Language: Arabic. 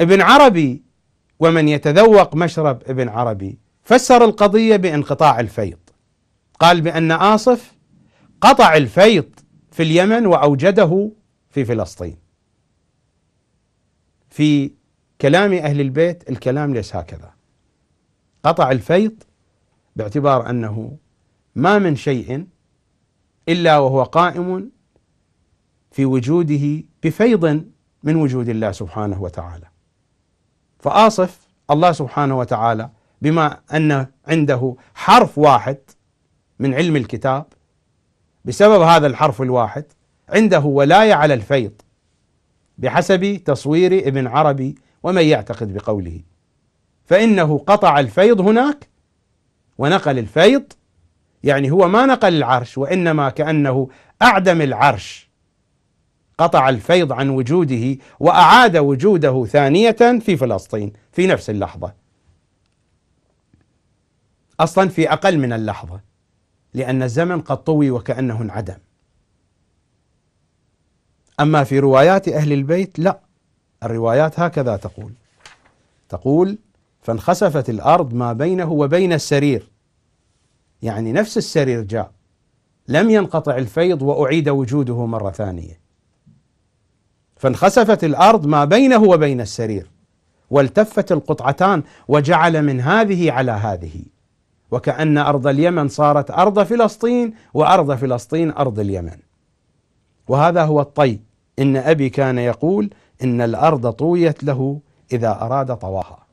ابن عربي ومن يتذوق مشرب ابن عربي فسر القضية بانقطاع الفيض قال بأن آصف قطع الفيض في اليمن وأوجده في فلسطين في كلام أهل البيت الكلام ليس هكذا قطع الفيض باعتبار أنه ما من شيء إلا وهو قائم في وجوده بفيض من وجود الله سبحانه وتعالى فآصف الله سبحانه وتعالى بما أن عنده حرف واحد من علم الكتاب بسبب هذا الحرف الواحد عنده ولاية على الفيض بحسب تصوير ابن عربي ومن يعتقد بقوله فإنه قطع الفيض هناك ونقل الفيض يعني هو ما نقل العرش وإنما كأنه أعدم العرش قطع الفيض عن وجوده واعاد وجوده ثانيه في فلسطين في نفس اللحظه. اصلا في اقل من اللحظه لان الزمن قد طوي وكانه انعدم. اما في روايات اهل البيت لا الروايات هكذا تقول. تقول فانخسفت الارض ما بينه وبين السرير. يعني نفس السرير جاء لم ينقطع الفيض واعيد وجوده مره ثانيه. فانخسفت الارض ما بينه وبين السرير والتفت القطعتان وجعل من هذه على هذه وكأن أرض اليمن صارت أرض فلسطين وأرض فلسطين أرض اليمن وهذا هو الطي إن أبي كان يقول إن الأرض طويت له إذا أراد طواها